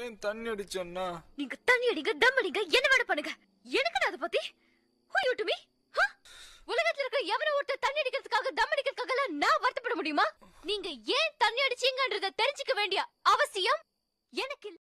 ஏன் தண்ணி அடிச்சோம்னா நீங்க தண்ணி அடிங்க தம் அடிங்க என்ன வேணா பண்ணுங்க எனக்கு அதை பத்தி ஹூ யூ டு மீ உலகத்துல இருக்கிற எவரோ ஒருத்தர் தண்ணி அடிக்கிறதுக்காக தம் அடிக்கிறதுக்காக நான் வருத்தப்பட முடியுமா நீங்க ஏன் தண்ணி அடிச்சீங்கன்றத தெரிஞ்சுக்க வேண்டிய அவசியம்